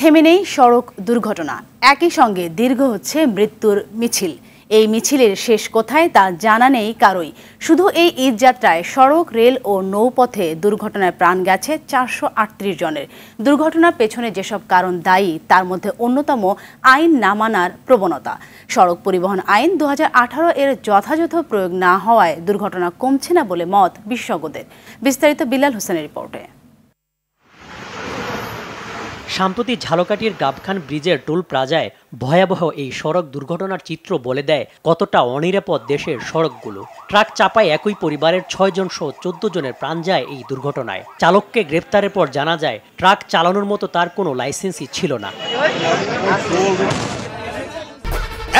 থেমে নেই সড়ক দুর্ঘটনা একই সঙ্গে দীর্ঘ হচ্ছে মৃত্যুর মিছিল এই মিছিলের শেষ কোথায় তা জানা নেই কারোই শুধু এই ঈদযাত্রায় সড়ক রেল ও নৌপথে দুর্ঘটনায় প্রাণ গেছে চারশো আটত্রিশ জনের দুর্ঘটনার পেছনে যেসব কারণ দায়ী তার মধ্যে অন্যতম আইন না মানার প্রবণতা সড়ক পরিবহন আইন দু এর যথাযথ প্রয়োগ না হওয়ায় দুর্ঘটনা কমছে না বলে মত বিশেষজ্ঞদের বিস্তারিত বিলাল হোসেনের রিপোর্টে সাম্প্রতিক ঝালকাটির গাবখান ব্রিজের টোল প্লাজায় ভয়াবহ এই সড়ক দুর্ঘটনার চিত্র বলে দেয় কতটা অনিরাপদ দেশের সড়কগুলো ট্রাক চাপায় একই পরিবারের ছয় জন সহ চোদ্দ জনের প্রাণ যায় এই দুর্ঘটনায় চালককে গ্রেপ্তারের পর জানা যায় ট্রাক চালানোর মতো তার কোনো লাইসেন্সই ছিল না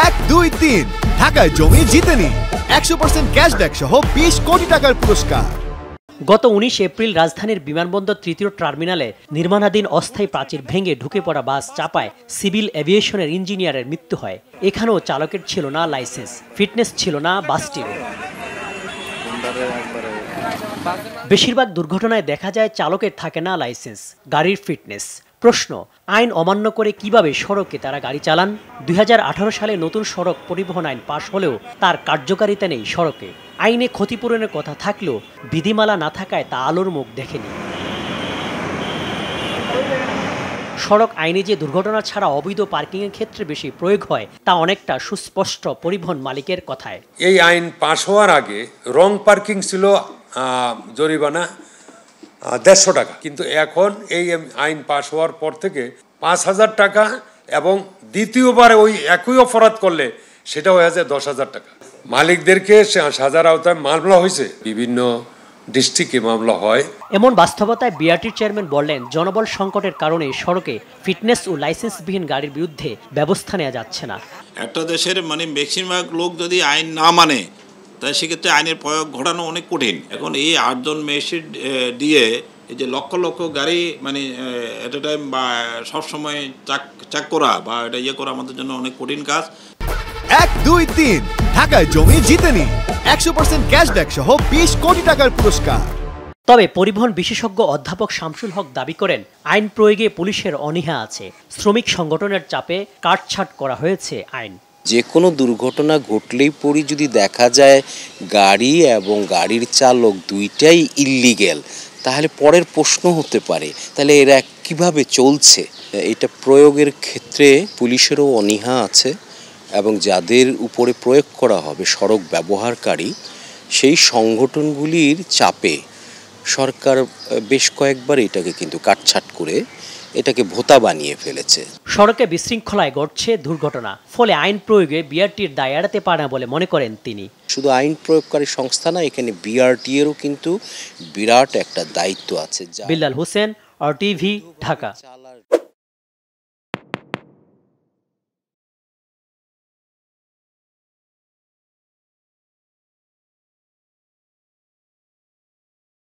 এক দুই তিন ঢাকায় জমি জিতেনি একশো পার্সেন্ট ক্যাশব্যাক সহ বিশ কোটি টাকার পুরস্কার গত উনিশ এপ্রিল রাজধানীর বিমানবন্দর তৃতীয় টার্মিনালে নির্মাণাধীন অস্থায়ী প্রাচীর ভেঙে ঢুকে পড়া বাস চাপায় সিভিল এভিয়েশনের ইঞ্জিনিয়ারের মৃত্যু হয় এখানেও চালকের ছিল না লাইসেন্স ফিটনেস ছিল না বাসটির বেশিরভাগ দুর্ঘটনায় দেখা যায় চালকের থাকে না লাইসেন্স গাড়ির ফিটনেস প্রশ্ন আইন অমান্য করে কিভাবে সড়কে তারা গাড়ি চালান দুই সালে নতুন সড়ক পরিবহন আইন পাশ হলেও তার কার্যকারিতা নেই সড়কে আইনে ক্ষতিপূরণের কথা থাকলেও বিধিমালা না থাকায় তা আলোর মুখ দেখেনি সড়ক আইনে যে দুর্ঘটনা ছাড়া অবৈধ পার্কিংয়ের ক্ষেত্রে বেশি প্রয়োগ হয় তা অনেকটা সুস্পষ্ট পরিবহন মালিকের কথায় এই আইন পাশ হওয়ার আগে রং পার্কিং ছিল জরিমানা দেড়শো টাকা কিন্তু এখন এই আইন পাশ হওয়ার পর থেকে পাঁচ হাজার টাকা এবং দ্বিতীয়বার ওই একই অপরাধ করলে সেটা হয়ে যায় দশ হাজার টাকা মালিকদেরকে সাজার আওতায় মামলা হয়েছে বিভিন্ন ডিস্ট্রিক্টে মামলা হয় এমন বাস্তবতায় বিআরটির চেয়ারম্যান বললেন জনবল সংকটের কারণে সড়কে ফিটনেস ও লাইসেন্সবিহীন গাড়ির বিরুদ্ধে ব্যবস্থা নেওয়া যাচ্ছে না একটা দেশের মানে বেশিরভাগ লোক যদি আইন না মানে তাই সেক্ষেত্রে আইনের প্রয়োগ ঘটানো অনেক কঠিন এখন এই আটজন মেসির দিয়ে এই যে লক্ষ লক্ষ গাড়ি মানে এট এ টাইম বা সবসময় চাক চাক করা বা এটা ইয়ে করা আমাদের জন্য অনেক কঠিন কাজ এক দুই তিন ঢাকায় জমি জিতেনি একশো পার্সেন্ট ক্যাশব্যাক সহ বিশ কোটি টাকার পুরস্কার তবে পরিবহন বিশেষজ্ঞ অধ্যাপক শামসুল হক দাবি করেন আইন প্রয়োগে পুলিশের অনীহা আছে শ্রমিক সংগঠনের চাপে কাটছাট করা হয়েছে আইন যে কোনো দুর্ঘটনা ঘটলেই পরই যদি দেখা যায় গাড়ি এবং গাড়ির চালক দুইটাই ইল্লিগেল তাহলে পরের প্রশ্ন হতে পারে তাহলে এরা কিভাবে চলছে এটা প্রয়োগের ক্ষেত্রে পুলিশেরও অনীহা আছে এবং যাদের উপরে প্রয়োগ করা হবে সড়ক ব্যবহারকারী সেই সংগঠনগুলির চাপে সরকার বেশ কয়েকবার এটাকে কিন্তু কাটছাট করে এটাকে ভোতা বানিয়ে ফেলেছে সড়কে বিশৃঙ্খলায় ঘটছে দুর্ঘটনা ফলে আইন প্রয়োগে বিআরটির দায় এড়াতে পারে না বলে মনে করেন তিনি শুধু আইন প্রয়োগকারী সংস্থা না এখানে বিআরটি এরও কিন্তু বিরাট একটা দায়িত্ব আছে বিল্লাল হোসেন আর টিভি ঢাকা